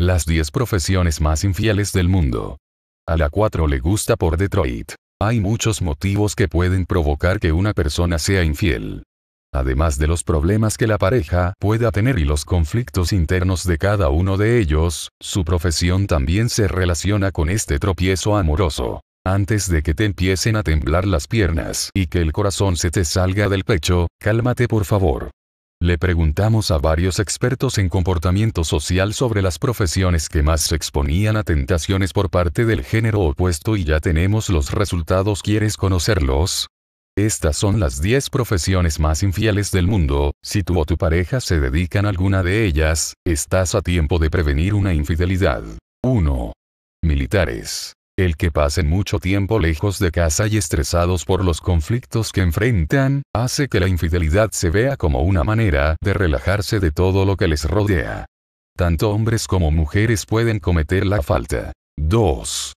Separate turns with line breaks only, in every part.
Las 10 profesiones más infieles del mundo. A la 4 le gusta por Detroit. Hay muchos motivos que pueden provocar que una persona sea infiel. Además de los problemas que la pareja pueda tener y los conflictos internos de cada uno de ellos, su profesión también se relaciona con este tropiezo amoroso. Antes de que te empiecen a temblar las piernas y que el corazón se te salga del pecho, cálmate por favor. Le preguntamos a varios expertos en comportamiento social sobre las profesiones que más se exponían a tentaciones por parte del género opuesto y ya tenemos los resultados. ¿Quieres conocerlos? Estas son las 10 profesiones más infieles del mundo, si tú o tu pareja se dedican a alguna de ellas, estás a tiempo de prevenir una infidelidad. 1. Militares el que pasen mucho tiempo lejos de casa y estresados por los conflictos que enfrentan, hace que la infidelidad se vea como una manera de relajarse de todo lo que les rodea. Tanto hombres como mujeres pueden cometer la falta. 2.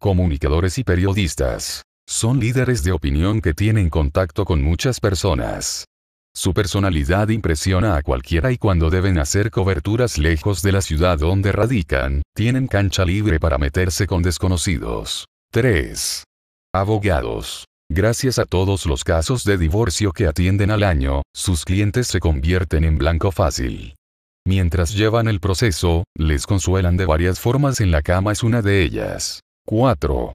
Comunicadores y periodistas. Son líderes de opinión que tienen contacto con muchas personas. Su personalidad impresiona a cualquiera y cuando deben hacer coberturas lejos de la ciudad donde radican, tienen cancha libre para meterse con desconocidos. 3. Abogados. Gracias a todos los casos de divorcio que atienden al año, sus clientes se convierten en blanco fácil. Mientras llevan el proceso, les consuelan de varias formas en la cama es una de ellas. 4.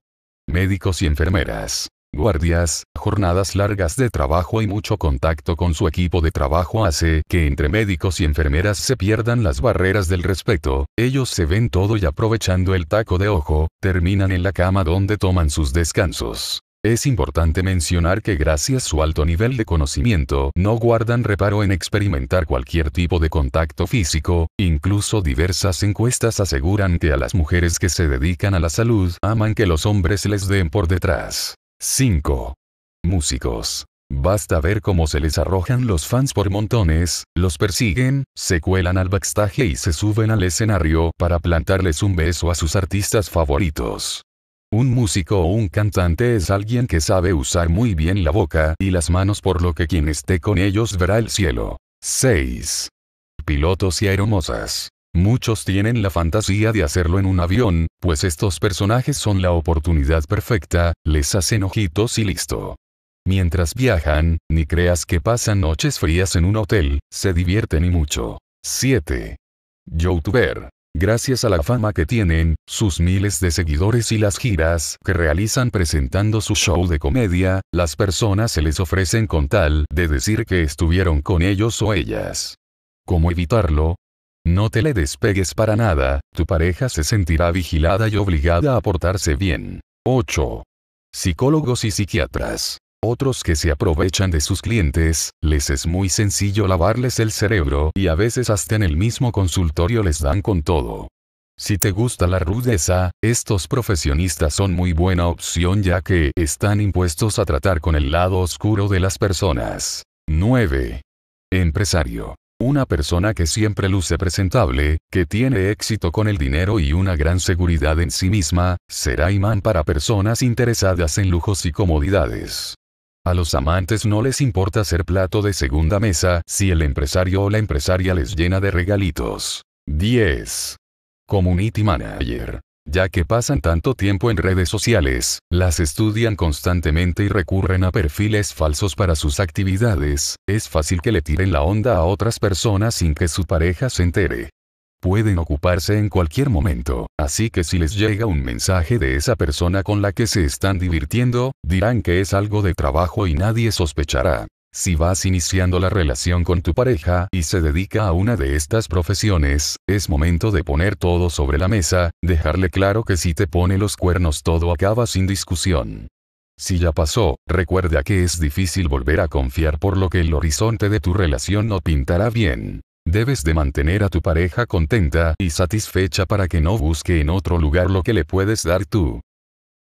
Médicos y enfermeras guardias, jornadas largas de trabajo y mucho contacto con su equipo de trabajo hace que entre médicos y enfermeras se pierdan las barreras del respeto, ellos se ven todo y aprovechando el taco de ojo, terminan en la cama donde toman sus descansos. Es importante mencionar que gracias a su alto nivel de conocimiento no guardan reparo en experimentar cualquier tipo de contacto físico, incluso diversas encuestas aseguran que a las mujeres que se dedican a la salud aman que los hombres les den por detrás. 5. Músicos. Basta ver cómo se les arrojan los fans por montones, los persiguen, se cuelan al backstage y se suben al escenario para plantarles un beso a sus artistas favoritos. Un músico o un cantante es alguien que sabe usar muy bien la boca y las manos por lo que quien esté con ellos verá el cielo. 6. Pilotos y aeromosas. Muchos tienen la fantasía de hacerlo en un avión, pues estos personajes son la oportunidad perfecta, les hacen ojitos y listo. Mientras viajan, ni creas que pasan noches frías en un hotel, se divierten y mucho. 7. Youtuber. Gracias a la fama que tienen, sus miles de seguidores y las giras que realizan presentando su show de comedia, las personas se les ofrecen con tal de decir que estuvieron con ellos o ellas. ¿Cómo evitarlo? No te le despegues para nada, tu pareja se sentirá vigilada y obligada a portarse bien. 8. Psicólogos y psiquiatras. Otros que se aprovechan de sus clientes, les es muy sencillo lavarles el cerebro y a veces hasta en el mismo consultorio les dan con todo. Si te gusta la rudeza, estos profesionistas son muy buena opción ya que están impuestos a tratar con el lado oscuro de las personas. 9. Empresario. Una persona que siempre luce presentable, que tiene éxito con el dinero y una gran seguridad en sí misma, será imán para personas interesadas en lujos y comodidades. A los amantes no les importa ser plato de segunda mesa si el empresario o la empresaria les llena de regalitos. 10. Community Manager ya que pasan tanto tiempo en redes sociales, las estudian constantemente y recurren a perfiles falsos para sus actividades, es fácil que le tiren la onda a otras personas sin que su pareja se entere. Pueden ocuparse en cualquier momento, así que si les llega un mensaje de esa persona con la que se están divirtiendo, dirán que es algo de trabajo y nadie sospechará. Si vas iniciando la relación con tu pareja y se dedica a una de estas profesiones, es momento de poner todo sobre la mesa, dejarle claro que si te pone los cuernos todo acaba sin discusión. Si ya pasó, recuerda que es difícil volver a confiar por lo que el horizonte de tu relación no pintará bien. Debes de mantener a tu pareja contenta y satisfecha para que no busque en otro lugar lo que le puedes dar tú.